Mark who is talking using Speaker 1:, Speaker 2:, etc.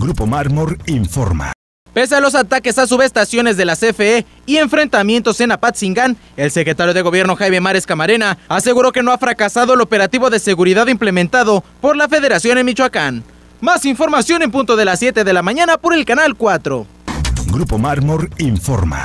Speaker 1: Grupo Mármor informa.
Speaker 2: Pese a los ataques a subestaciones de la CFE y enfrentamientos en Apatzingán, el secretario de Gobierno Jaime Mares Camarena aseguró que no ha fracasado el operativo de seguridad implementado por la Federación en Michoacán. Más información en punto de las 7 de la mañana por el canal 4.
Speaker 1: Grupo Mármor informa.